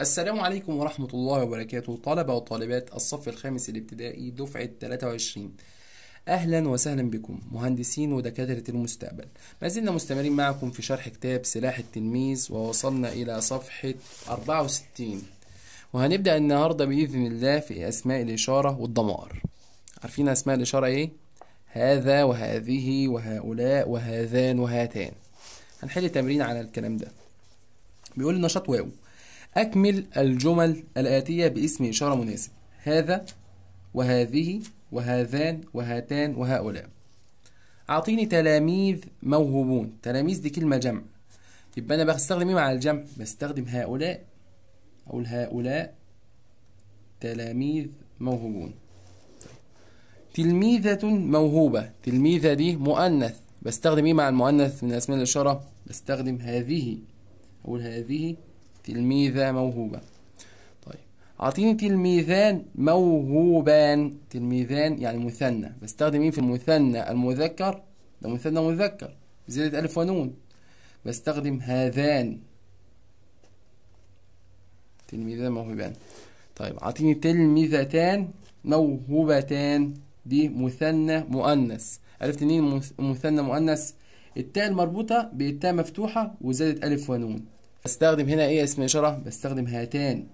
السلام عليكم ورحمة الله وبركاته طلبة وطالبات الصف الخامس الابتدائي دفعة 23 أهلا وسهلا بكم مهندسين ودكاترة المستقبل ما زلنا مستمرين معكم في شرح كتاب سلاح التلميذ ووصلنا إلى صفحة 64 وهنبدأ النهاردة بإذن الله في أسماء الإشارة والضمائر عارفين أسماء الإشارة إيه؟ هذا وهذه وهؤلاء وهذان وهاتان هنحل تمرين على الكلام ده بيقول نشاط واو أكمل الجمل الآتية باسم إشارة مناسب هذا وهذه وهذان وهاتان وهؤلاء أعطيني تلاميذ موهوبون تلاميذ دي كلمة جمع يبقى أنا بستخدم إيه مع الجمع بستخدم هؤلاء أقول هؤلاء تلاميذ موهوبون تلميذة موهوبة تلميذة دي مؤنث بستخدم إيه مع المؤنث من أسماء الإشارة بستخدم هذه أقول هذه تلميذة موهوبة طيب أعطيني تلميذان موهوبان تلميذان يعني مثنى بستخدم إيه في المثنى المذكر ده مثنى مذكر بزيادة ألف ونون بستخدم هذان تلميذان موهوبان طيب أعطيني تلميذتان موهوبتان دي مثنى مؤنث عرفت منين مثنى مؤنث التاء المربوطة بالتاء مفتوحة وزادت ألف ونون بستخدم هنا ايه اسم اشاره بستخدم هاتان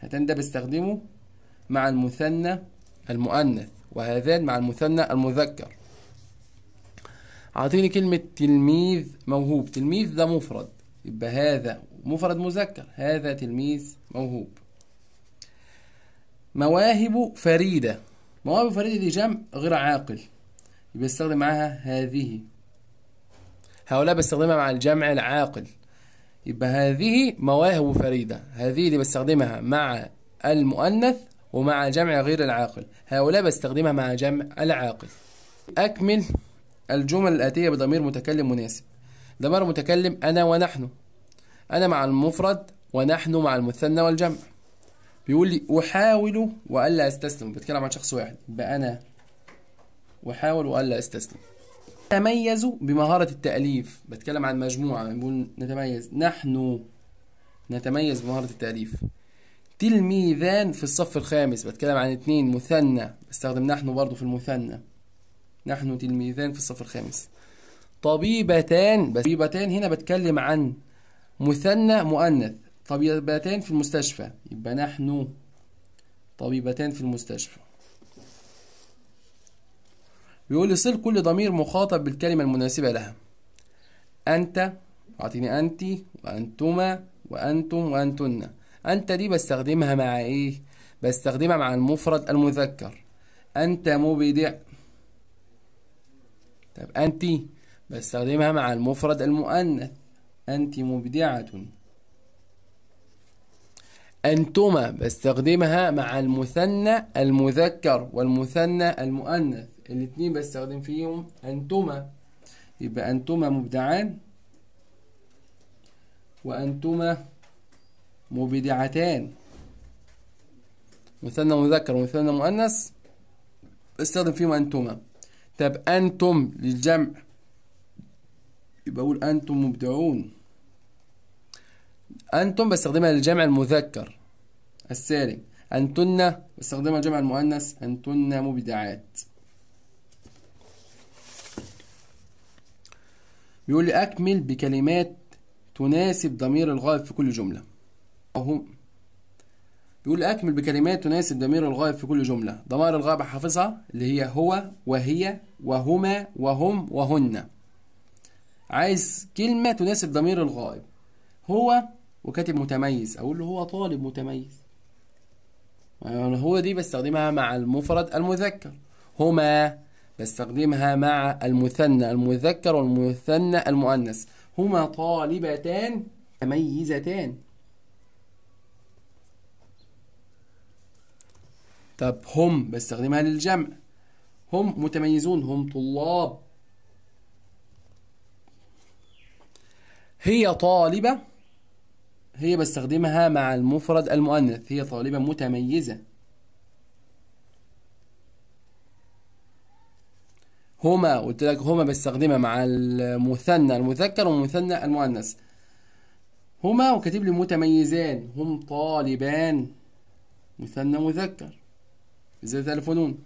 هاتان ده بستخدمه مع المثنى المؤنث وهذان مع المثنى المذكر اعطيني كلمة تلميذ موهوب تلميذ ده مفرد يبقى هذا مفرد مذكر هذا تلميذ موهوب مواهب فريدة مواهب فريدة دي جمع غير عاقل يبقى استخدم معاها هذه هؤلاء بستخدمها مع الجمع العاقل يبقى هذه مواهب فريدة هذه اللي بستخدمها مع المؤنث ومع جمع غير العاقل هؤلاء بستخدمها مع جمع العاقل أكمل الجمل الآتية بضمير متكلم مناسب ضمير متكلم أنا ونحن أنا مع المفرد ونحن مع المثنى والجمع بيقول لي أحاول وألا أستسلم بتكلم عن شخص واحد يبقى أنا أحاول وألا أستسلم نتميز بمهارة التأليف بتكلم عن مجموعة بنقول نتميز نحن نتميز بمهارة التأليف تلميذان في الصف الخامس بتكلم عن اتنين مثنى بستخدم نحن برضو في المثنى نحن تلميذان في الصف الخامس طبيبتان بس طبيبتان هنا بتكلم عن مثنى مؤنث طبيبتان في المستشفى يبقى نحن طبيبتان في المستشفى بيقول لي صل كل ضمير مخاطب بالكلمة المناسبة لها أنت أعطيني أنت وأنتما وأنتم وأنتن أنت دي بستخدمها مع إيه؟ بستخدمها مع المفرد المذكر أنت مبدع طب أنت بستخدمها مع المفرد المؤنث أنت مبدعة أنتما بستخدمها مع المثنى المذكر والمثنى المؤنث الاتنين بستخدم فيهم أنتما يبقى أنتما مبدعان وأنتما مبدعتان مثنى مذكر ومثنى مؤنث بستخدم فيهم أنتما طب أنتم للجمع يبقى أقول أنتم مبدعون أنتم بستخدمها للجمع المذكر السالم أنتن بستخدمها للجمع المؤنث أنتن مبدعات يقول لي أكمل بكلمات تناسب ضمير الغائب في كل جملة اهو بيقول لي أكمل بكلمات تناسب ضمير الغائب في كل جملة ضمائر الغائب حافظها اللي هي هو وهي وهما وهم وهن عايز كلمة تناسب ضمير الغائب هو وكاتب متميز أقول له هو طالب متميز يعني هو دي بستخدمها مع المفرد المذكر هما بستخدمها مع المثنى المذكر والمثنى المؤنث هما طالبتان متميزتان طب هم بستخدمها للجمع هم متميزون هم طلاب هي طالبة هي بستخدمها مع المفرد المؤنث هي طالبة متميزة هما قلت لك هما بستخدمها مع المثنى المذكر والمثنى المؤنث هما وكاتب لي متميزان هم طالبان مثنى مذكر ازاي تلفونون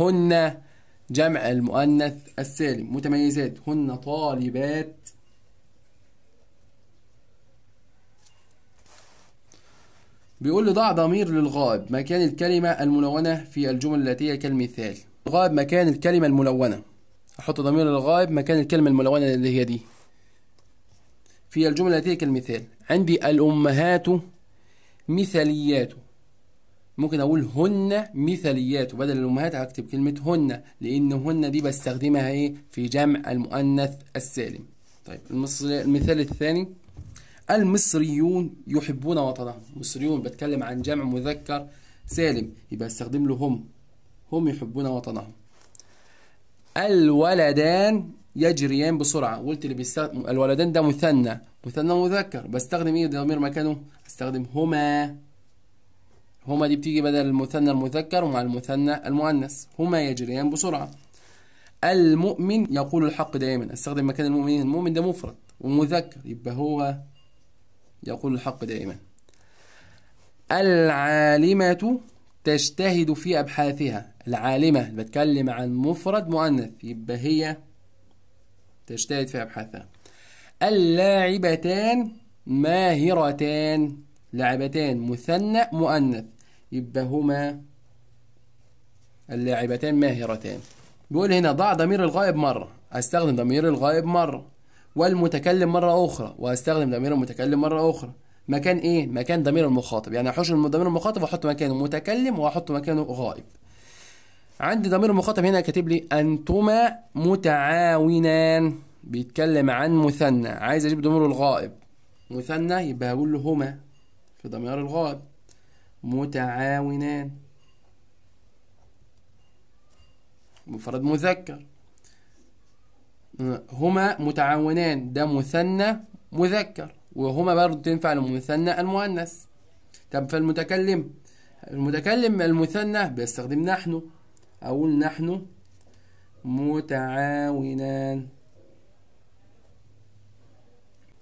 هن جمع المؤنث السالم متميزات هن طالبات بيقول لي ضع ضمير للغائب مكان الكلمة الملونة في الجمل التي هي كالمثال الغائب مكان الكلمة الملونة احط ضمير الغائب مكان الكلمه الملونه اللي هي دي في الجمله التي كالمثال عندي الامهات مثاليات ممكن اقول هن مثاليات بدل الامهات هكتب كلمه هن لان هن دي بستخدمها ايه في جمع المؤنث السالم طيب المصري المثال الثاني المصريون يحبون وطنهم مصريون بتكلم عن جمع مذكر سالم يبقى استخدم له هم هم يحبون وطنهم الولدان يجريان بسرعة قلت اللي بيستخدم الولدان ده مثنى مثنى مذكر بستخدم ايه ضمير مكانه استخدم هما هما دي بتيجي بدل المثنى المذكر ومع المثنى المؤنث هما يجريان بسرعة المؤمن يقول الحق دائما استخدم مكان المؤمنين المؤمن ده مفرد ومذكر يبقى هو يقول الحق دائما العالمة تجتهد في أبحاثها العالمة بتكلم عن مفرد مؤنث يبقى هي تجتهد في أبحاثها اللاعبتان ماهرتان لاعبتان مثنى مؤنث يبقى هما اللاعبتان ماهرتان بيقول هنا ضع ضمير الغائب مرة أستخدم ضمير الغائب مرة والمتكلم مرة أخرى وأستخدم ضمير المتكلم مرة أخرى مكان ايه مكان ضمير المخاطب يعني هحشر ضمير المخاطب واحط مكانه متكلم واحط مكانه غائب عندي ضمير المخاطب هنا كاتب لي انتما متعاونان بيتكلم عن مثنى عايز اجيب ضمير الغائب مثنى يبقى هقول له هما في ضمير الغائب متعاونان مفرد مذكر هما متعاونان ده مثنى مذكر وهما برضو تنفع للمثنى المؤنث طب فالمتكلم المتكلم المثنى بيستخدم نحن أقول نحن متعاونان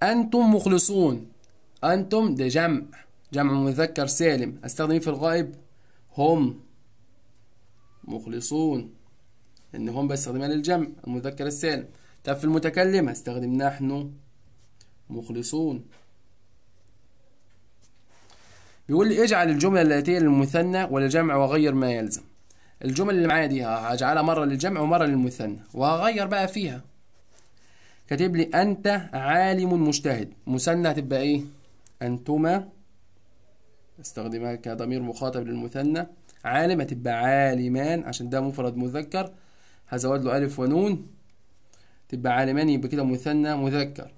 أنتم مخلصون أنتم ده جمع جمع مذكر سالم أستخدم في الغائب هم مخلصون إن هم بيستخدمها للجمع المذكر السالم طب في المتكلم استخدم نحن مخلصون بيقول لي اجعل الجملة الآتية للمثنى والجمع وغير ما يلزم الجمل اللي معايا دي هجعلها مرة للجمع ومرة للمثنى وهغير بقى فيها كاتب لي أنت عالم مجتهد مثنى هتبقى إيه؟ أنتما استخدمها كضمير مخاطب للمثنى عالم هتبقى عالمان عشان ده مفرد مذكر هزود له ألف ونون تبقى عالمان يبقى كده مثنى مذكر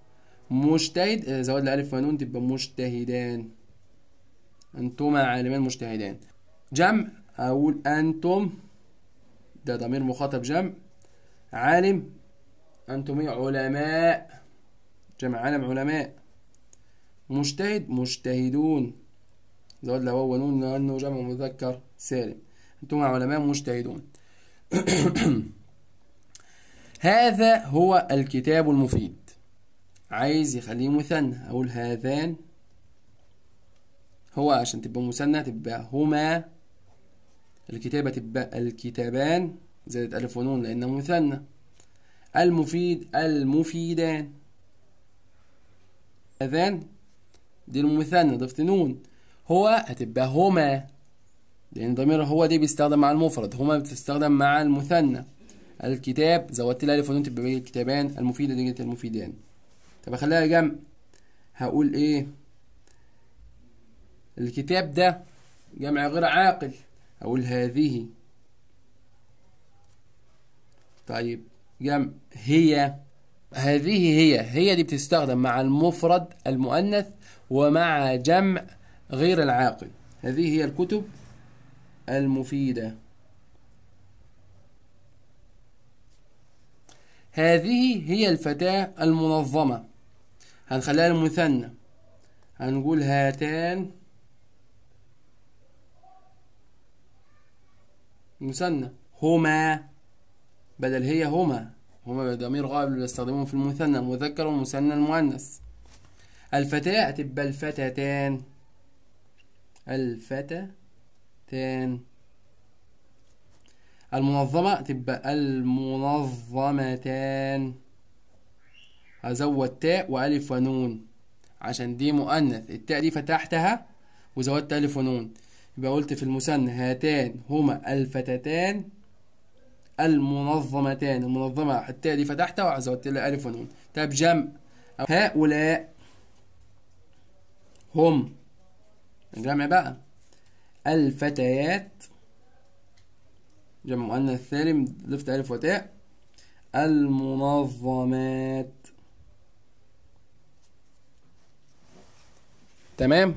مجتهد آه، زود الالف والنون تبقى مجتهدان انتما عالمان مجتهدان جمع اقول انتم ده ضمير مخاطب جمع عالم انتم إيه؟ علماء جمع عالم علماء مجتهد مجتهدون زود له هو لانه جمع مذكر سالم انتم علماء مجتهدون هذا هو الكتاب المفيد عايز يخليه مثنى أقول هذان هو عشان تبقى مثنى تبقى هما الكتابة تبقى الكتابان زائد ألف ونون لان مثنى المفيد المفيدان هذان دي المثنى ضفت نون هو هتبقى هما لأن ضمير هو دي بيستخدم مع المفرد هما بتستخدم مع المثنى الكتاب زودت الالف ونون تبقى الكتابان المفيدة دي المفيدان طب اخليها جمع هقول ايه الكتاب ده جمع غير عاقل اقول هذه طيب جمع هي هذه هي هي دي بتستخدم مع المفرد المؤنث ومع جمع غير العاقل هذه هي الكتب المفيدة هذه هي الفتاة المنظمة هنخليها المثنى هنقول هاتان مثنى هما بدل هي هما هما ضمير غائب اللي بيستخدموهم في المثنى المذكر والمثنى المؤنث الفتاة تبقى الفتاتان الفتاتان المنظمة تبقى المنظمتان هزود تاء وألف ونون عشان دي مؤنث التاء دي فتحتها وزودت ألف ونون يبقى قلت في المثنى هاتان هما الفتاتان المنظمتان المنظمة التاء دي فتحتها وزودت لها ألف ونون طب جمع هؤلاء هم الجمع بقى الفتيات جمع مؤنث سالم ضفت ألف وتاء المنظمات تمام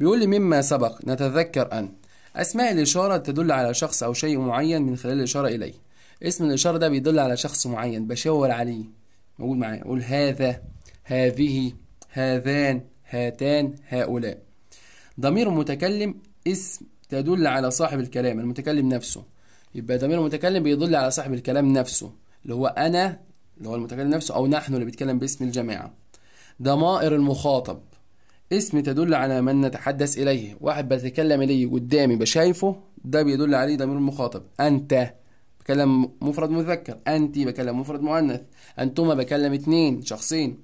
بيقول لي مما سبق نتذكر أن أسماء الإشارة تدل على شخص أو شيء معين من خلال الإشارة إليه اسم الإشارة ده بيدل على شخص معين بشاور عليه موجود معايا أقول هذا هذه هذان هاتان هؤلاء ضمير متكلم اسم تدل على صاحب الكلام المتكلم نفسه يبقى ضمير المتكلم بيدل على صاحب الكلام نفسه اللي هو أنا اللي هو المتكلم نفسه أو نحن اللي بيتكلم باسم الجماعة ضمائر المخاطب اسم تدل على من نتحدث إليه واحد بتكلم إليه قدامي بشايفه ده بيدل عليه ضمير المخاطب أنت بكلم مفرد مذكر أنت بكلم مفرد مؤنث أنتما بكلم اتنين شخصين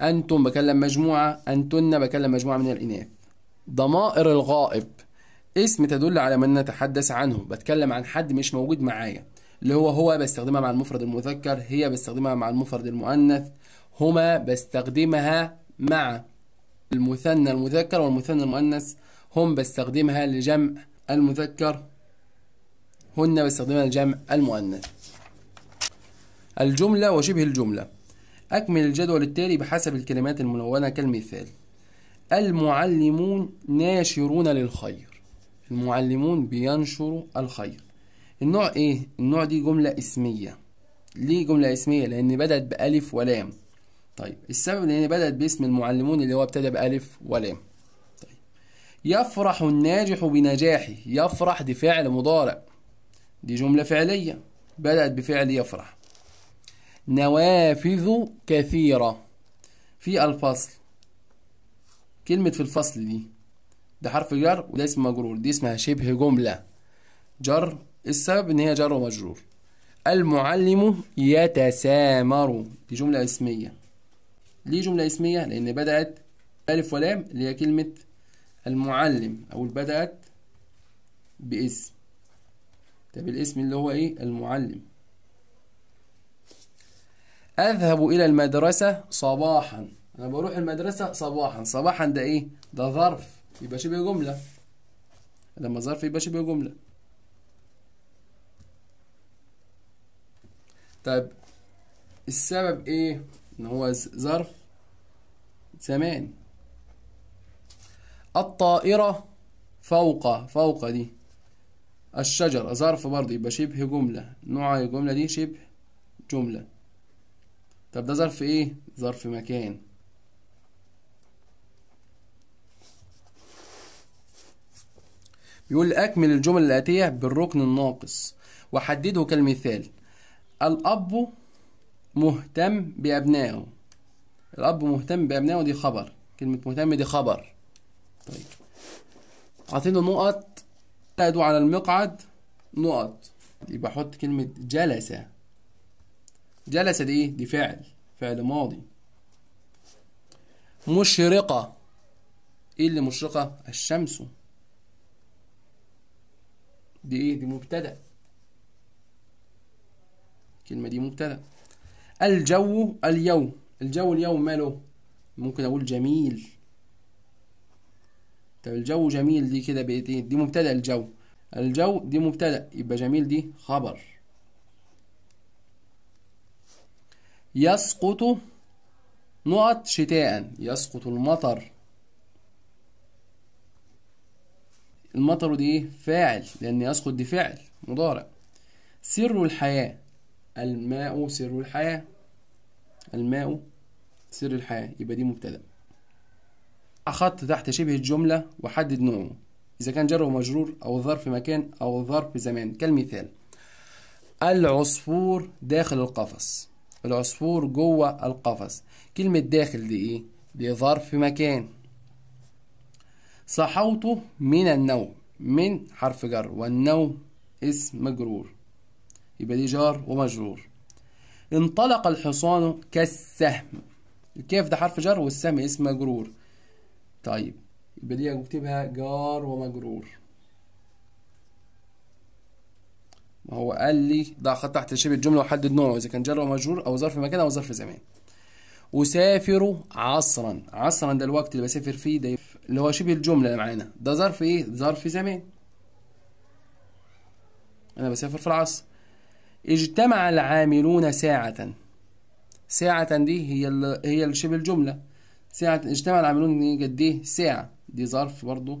أنتم بكلم مجموعة أنتن بكلم مجموعة من الإناث ضمائر الغائب اسم تدل على من نتحدث عنه بتكلم عن حد مش موجود معايا اللي هو هو بستخدمها مع المفرد المذكر هي بستخدمها مع المفرد المؤنث هما بستخدمها مع المثنى المذكر والمثنى المؤنث هم بستخدمها لجمع المذكر هن بستخدمها لجمع المؤنث الجملة وشبه الجملة أكمل الجدول التالي بحسب الكلمات الملونة كالمثال المعلمون ناشرون للخير المعلمون بينشروا الخير النوع ايه؟ النوع دي جملة اسمية ليه جملة اسمية؟ لأن بدأت بألف ولام طيب السبب لأن بدأت باسم المعلمون اللي هو ابتدى بألف ولام طيب يفرح الناجح بنجاحه يفرح دي فعل مضارع دي جملة فعلية بدأت بفعل يفرح نوافذ كثيرة في الفصل كلمة في الفصل دي ده حرف جر وده اسم مجرور دي اسمها شبه جملة جر السبب ان هي جر ومجرور المعلم يتسامر دي جملة اسمية ليه جملة اسمية لأن بدأت ألف ولام اللي هي كلمة المعلم أو بدأت باسم طب الاسم اللي هو إيه المعلم أذهب إلى المدرسة صباحا أنا بروح المدرسة صباحا صباحا ده إيه ده ظرف يبقى شبه جملة لما ظرف يبقى شبه جملة طب السبب إيه ان هو ظرف زمان الطائرة فوق فوق دي الشجرة ظرف برضه يبقى شبه جملة نوع الجملة دي شبه جملة طب ده ظرف ايه ظرف مكان بيقول أكمل الجمل الآتية بالركن الناقص وحدده كالمثال الأب مهتم بأبنائه الأب مهتم بأبنائه دي خبر كلمة مهتم دي خبر طيب أعطينا نقط قعدوا على المقعد نقط يبقى حط كلمة جلس جلس دي ايه؟ دي فعل فعل ماضي مشرقة ايه اللي مشرقة؟ الشمس دي ايه؟ دي مبتدأ الكلمة دي مبتدأ الجو اليوم الجو اليوم ماله ممكن اقول جميل طب الجو جميل دي كده بقت ايه دي مبتدأ الجو الجو دي مبتدأ يبقى جميل دي خبر يسقط نقط شتاء يسقط المطر المطر دي إيه؟ فاعل لأن يسقط دي فعل مضارع سر الحياة الماء سر الحياة الماء سر الحياة يبقى دي مبتدأ أخط تحت شبه الجملة وحدد نوعه إذا كان جر ومجرور أو ظرف مكان أو ظرف زمان كالمثال العصفور داخل القفص العصفور جوه القفص كلمة داخل دي إيه؟ دي ظرف مكان صحوته من النوم من حرف جر والنوم اسم مجرور يبقى دي جار ومجرور انطلق الحصان كالسهم الكاف ده حرف جر والسهم اسم مجرور طيب يبقى دي اكتبها جار ومجرور ما هو قال لي ده خط تحت شبه الجمله وحدد نوعه اذا كان جر ومجرور او ظرف مكان او ظرف زمان اسافر عصرا عصرا ده الوقت اللي بسافر فيه ده اللي هو شبه الجمله اللي معانا ده ظرف ايه ظرف زمان انا بسافر في العصر اجتمع العاملون ساعة ساعة دي هي هي شبه الجملة ساعة اجتمع العاملون دي قد ايه ساعة دي ظرف برضو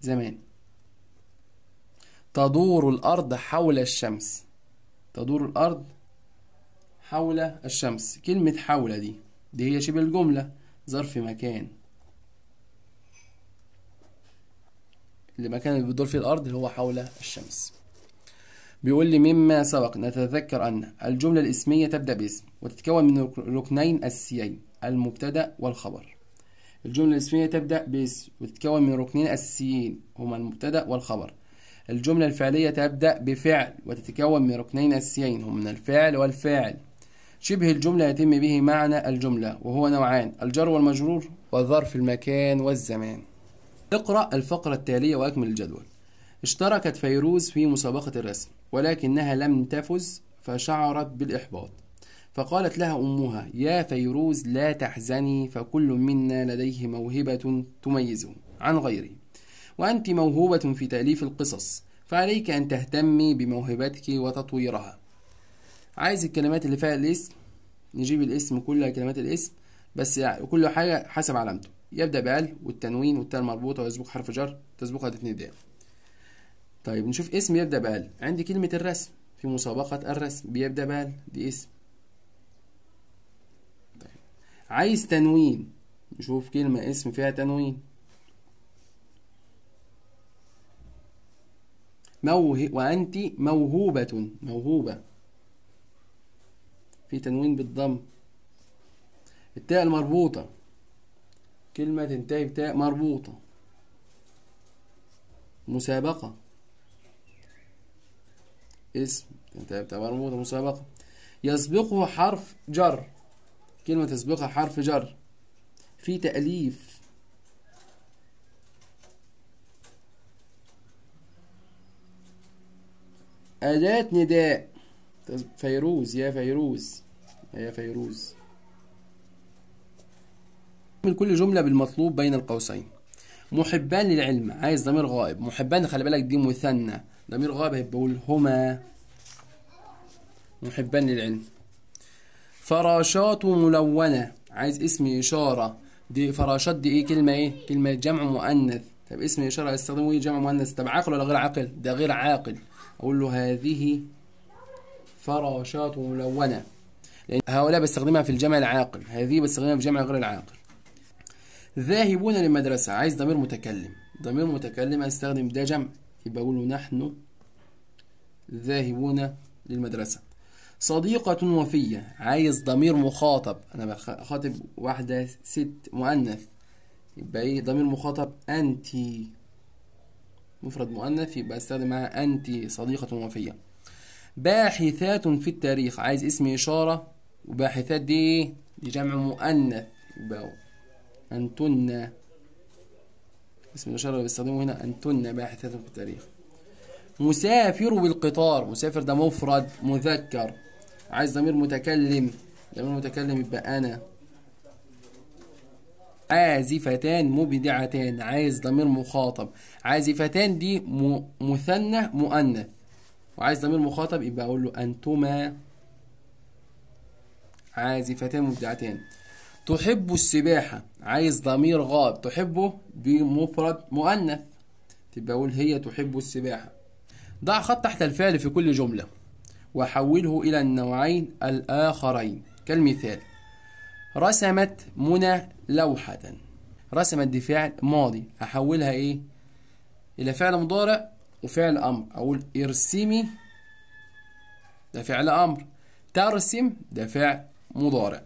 زمان تدور الأرض حول الشمس تدور الأرض حول الشمس كلمة حول دي دي هي شبه الجملة ظرف مكان المكان اللي بتدور فيه الأرض اللي هو حول الشمس بيقول لي مما سبق نتذكر أن الجملة الاسمية تبدأ باسم وتتكون من ركنين أساسيين المبتدأ والخبر الجملة الاسمية تبدأ باسم وتتكون من ركنين أساسيين هما المبتدأ والخبر الجملة الفعلية تبدأ بفعل وتتكون من ركنين أساسيين هما الفعل والفاعل شبه الجملة يتم به معنى الجملة وهو نوعان الجر والمجرور وظرف المكان والزمان اقرأ الفقرة التالية وأكمل الجدول اشتركت فيروز في مسابقة الرسم ولكنها لم تفز فشعرت بالإحباط فقالت لها أمها يا فيروز لا تحزني فكل منا لديه موهبة تميزه عن غيره وأنت موهوبة في تأليف القصص فعليك أن تهتمي بموهبتك وتطويرها عايز الكلمات اللي فيها الاسم نجيب الاسم كل كلمات الاسم بس يعني كل حاجة حسب علامته يبدأ بأل والتنوين والتاء المربوطة ويسبق حرف جر تسبقها تتنين دقيقة طيب نشوف اسم يبدأ بأل عندي كلمة الرسم في مسابقة الرسم بيبدأ بأل دي اسم طيب. عايز تنوين نشوف كلمة اسم فيها تنوين موه... وأنت موهوبة موهوبة في تنوين بالضم التاء المربوطة كلمة تنتهي بتاء مربوطة مسابقة اسم تبقى مربوطة مسابقة يسبقه حرف جر كلمة تسبقها حرف جر في تأليف أداة نداء فيروز يا فيروز يا فيروز من كل جملة بالمطلوب بين القوسين محبان للعلم عايز ضمير غائب محبان خلي بالك دي مثنى ضمير غائب هيبقى بقول هما محبان للعلم فراشات ملونة عايز اسم إشارة دي فراشات دي إيه كلمة إيه كلمة جمع مؤنث طب اسم إشارة استخدمه إيه جمع مؤنث طب عاقل ولا غير عاقل ده غير عاقل أقول له هذه فراشات ملونة لأن هؤلاء بستخدمها في الجمع العاقل هذه بستخدمها في الجمع غير العاقل ذاهبون للمدرسة عايز ضمير متكلم ضمير متكلم استخدم ده جمع يبقى أقول نحن ذاهبون للمدرسة صديقة وفية عايز ضمير مخاطب أنا بخاطب واحدة ست مؤنث يبقى إيه ضمير مخاطب أنت مفرد مؤنث يبقى استخدم معاها أنت صديقة وفية باحثات في التاريخ عايز اسم إشارة وباحثات دي دي جمع مؤنث يبقى أنتن اسم الإشارة اللي بيستخدمه هنا أنتن باحثة في التاريخ مسافر بالقطار مسافر ده مفرد مذكر عايز ضمير متكلم ضمير متكلم يبقى أنا عازفتان مبدعتان عايز ضمير مخاطب عازفتان دي مثنى مؤنث وعايز ضمير مخاطب يبقى أقول له أنتما عازفتان مبدعتان تحب السباحة عايز ضمير غائب تحبه بمفرد مؤنث تبقى أقول هي تحب السباحة ضع خط تحت الفعل في كل جملة وحوله إلى النوعين الآخرين كالمثال رسمت منى لوحة رسمت دي فعل ماضي أحولها إيه إلى فعل مضارع وفعل أمر أقول ارسمي ده فعل أمر ترسم ده فعل مضارع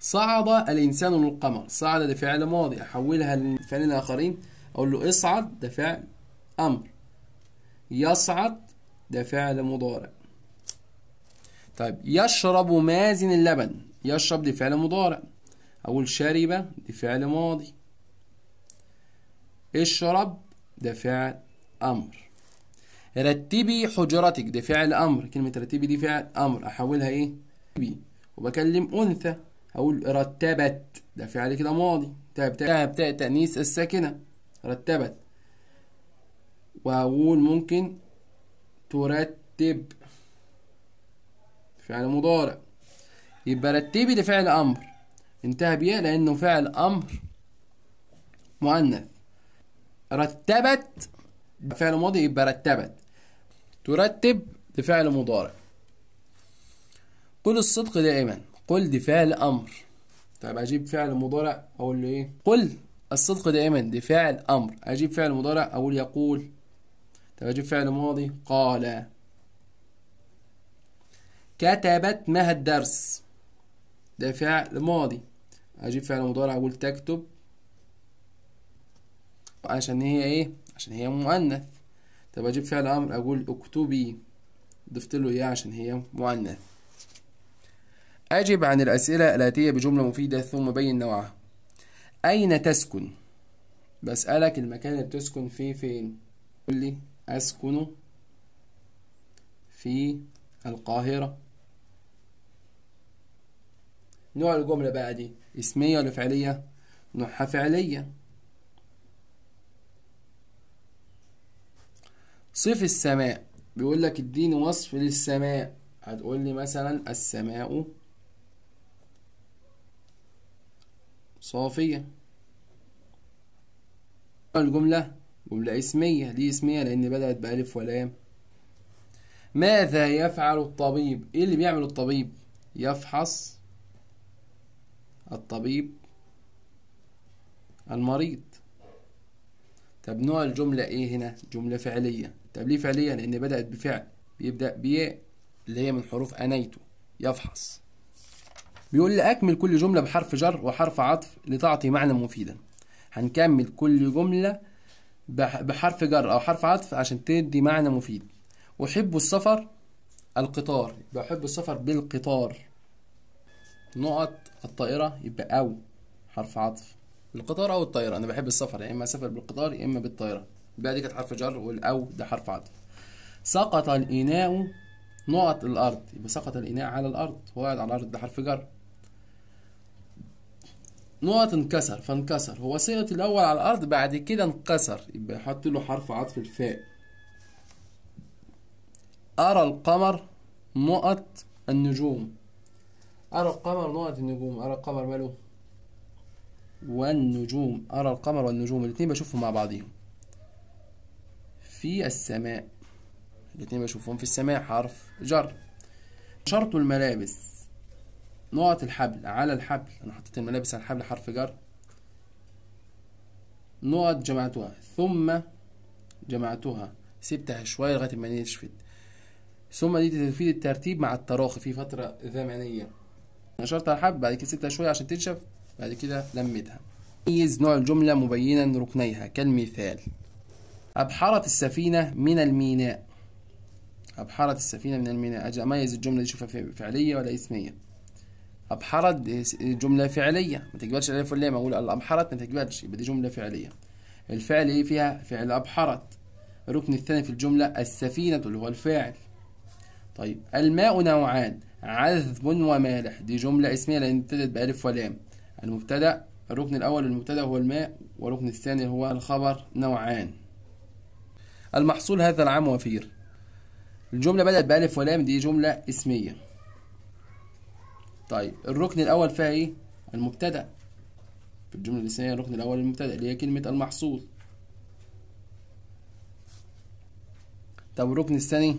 صعد الإنسان للقمر صعد ده فعل ماضي أحولها للفعلين الآخرين أقول له اصعد ده فعل أمر يصعد ده فعل مضارع طيب يشرب مازن اللبن يشرب ده فعل مضارع أقول شرب ده فعل ماضي اشرب ده فعل أمر رتبي حجرتك ده فعل أمر كلمة رتبي دي فعل أمر أحولها إيه؟ وبكلم أنثى اقول رتبت ده فعل كده ماضي تاء بتاء بتاء تانيث الساكنه رتبت واقول ممكن ترتب فعل مضارع يبقى رتبي ده فعل امر انتهى بيها لانه فعل امر مؤنث رتبت فعل ماضي يبقى رتبت ترتب ده فعل مضارع قل الصدق دائما قل دي فعل امر طيب اجيب فعل مضارع اقول له ايه قل الصدق دائما دي فعل امر اجيب فعل مضارع اقول يقول طب اجيب فعل ماضي قال كتبت مها الدرس ده فعل ماضي اجيب فعل مضارع اقول تكتب عشان هي ايه عشان هي مؤنث طب اجيب فعل امر اقول اكتبي ضفت له ايه عشان هي مؤنث أجب عن الأسئلة الآتية بجملة مفيدة ثم بين نوعها أين تسكن؟ بسألك المكان اللي بتسكن فيه فين؟ قول لي أسكن في القاهرة نوع الجملة بقى دي اسمية ولا فعلية؟ نوعها فعلية صف السماء بيقول لك اديني وصف للسماء هتقول لي مثلا السماء صافية الجملة جملة اسمية دي اسمية لأن بدأت بألف ولام ماذا يفعل الطبيب إيه اللي بيعمل الطبيب يفحص الطبيب المريض طب نوع الجملة إيه هنا جملة فعلية طب ليه فعلية لأن بدأت بفعل بيبدأ بياء اللي هي من حروف أنيتو يفحص بيقول لي أكمل كل جملة بحرف جر وحرف عطف لتعطي معنى مفيدا هنكمل كل جملة بحرف جر أو حرف عطف عشان تدي معنى مفيد أحب السفر القطار يبقى أحب السفر بالقطار نقط الطائرة يبقى أو حرف عطف القطار أو الطائرة أنا بحب السفر يا إما أسافر بالقطار يا إما بالطائرة يبقى دي كانت حرف جر والأو ده حرف عطف سقط الإناء نقط الأرض يبقى سقط الإناء على الأرض وقعد على الأرض ده حرف جر نقط انكسر فانكسر هو صيغة الأول على الأرض بعد كده انكسر يبقى حط له حرف عطف الفاء أرى القمر نقط النجوم أرى القمر نقط النجوم أرى القمر ماله والنجوم أرى القمر والنجوم الاتنين بشوفهم مع بعضهم في السماء الاتنين بشوفهم في السماء حرف جر شرط الملابس نقط الحبل على الحبل أنا حطيت الملابس على الحبل حرف جر نقط جمعتها ثم جمعتها سبتها شوية لغاية ما نشفت ثم دي تفيد الترتيب مع التراخي في فترة زمنية نشرت على الحبل بعد كده سبتها شوية عشان تنشف بعد كده لميتها ميز نوع الجملة مبينا ركنيها كالمثال أبحرت السفينة من الميناء أبحرت السفينة من الميناء أجي أميز الجملة دي أشوفها فعلية ولا اسمية أبحرت جملة فعلية ما تقبلش الألف واللام أقول أبحرت ما تقبلش يبقى دي جملة فعلية الفعل إيه فيها فعل أبحرت الركن الثاني في الجملة السفينة اللي هو الفاعل طيب الماء نوعان عذب ومالح دي جملة اسمية لأن ابتدت بألف ولام المبتدأ الركن الأول المبتدأ هو الماء والركن الثاني هو الخبر نوعان المحصول هذا العام وفير الجملة بدأت بألف ولام دي جملة اسمية طيب الركن الاول فيها ايه المبتدا في الجمله الاسميه الركن الاول المبتدا اللي هي كلمه المحصول طب الركن الثاني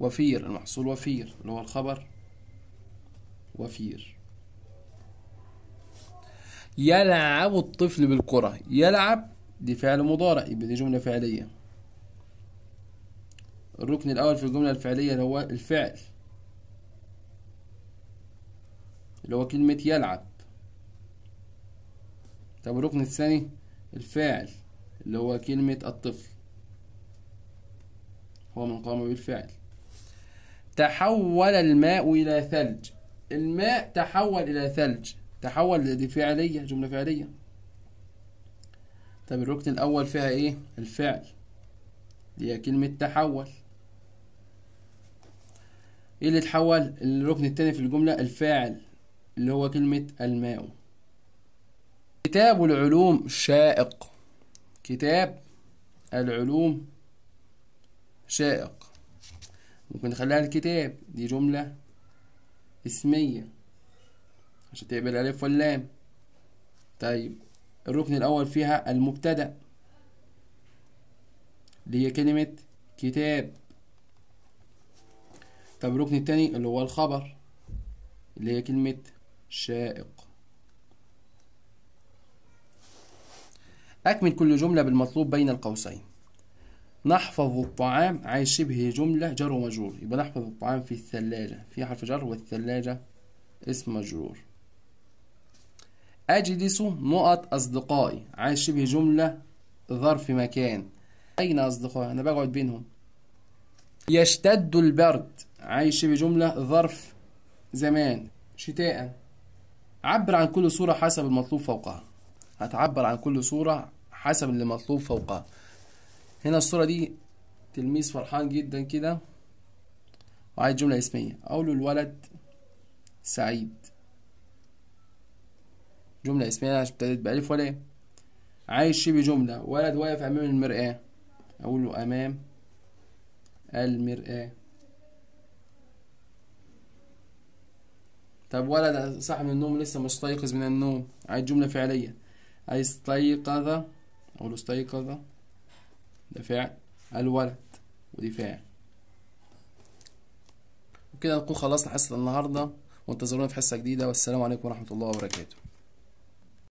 وفير المحصول وفير اللي هو الخبر وفير يلعب الطفل بالكرة يلعب دي فعل مضارع يبقى دي جملة فعلية الركن الأول في الجملة الفعلية اللي هو الفعل اللي هو كلمة يلعب طب الركن الثاني الفاعل اللي هو كلمة الطفل هو من قام بالفعل تحول الماء إلى ثلج الماء تحول إلى ثلج تحول دي فعلية جملة فعلية طب الركن الأول فيها إيه؟ الفعل دي هي كلمة تحول إيه اللي اتحول؟ الركن التاني في الجملة الفاعل اللي هو كلمة الماء كتاب العلوم شائق كتاب العلوم شائق ممكن نخليها الكتاب دي جملة اسمية عشان تقبل الألف واللام طيب الركن الأول فيها المبتدأ اللي هي كلمة كتاب طب الركن التاني اللي هو الخبر اللي هي كلمة شائق أكمل كل جملة بالمطلوب بين القوسين نحفظ الطعام عايز شبه جملة جر ومجرور يبقى نحفظ الطعام في الثلاجة في حرف جر والثلاجة اسم مجرور أجلس نقط أصدقائي عايز شبه جملة ظرف مكان أين أصدقائي أنا بقعد بينهم يشتد البرد عايز شبه جملة ظرف زمان شتاء عبر عن كل صورة حسب المطلوب فوقها هتعبر عن كل صورة حسب اللي مطلوب فوقها هنا الصورة دي تلميذ فرحان جدا كده وعايز جملة اسمية أقول له الولد سعيد جملة اسمية ابتدت بألف ولا إيه؟ عايز شبه جملة ولد واقف أمام المرآة أقول له أمام المرآة طب ولد صاحي من النوم لسه مستيقظ من النوم عايز جملة فعلية استيقظ أقول استيقظ ده فعل الولد ودي فعل وكده نكون خلصنا حصة النهاردة وانتظرونا في حصة جديدة والسلام عليكم ورحمة الله وبركاته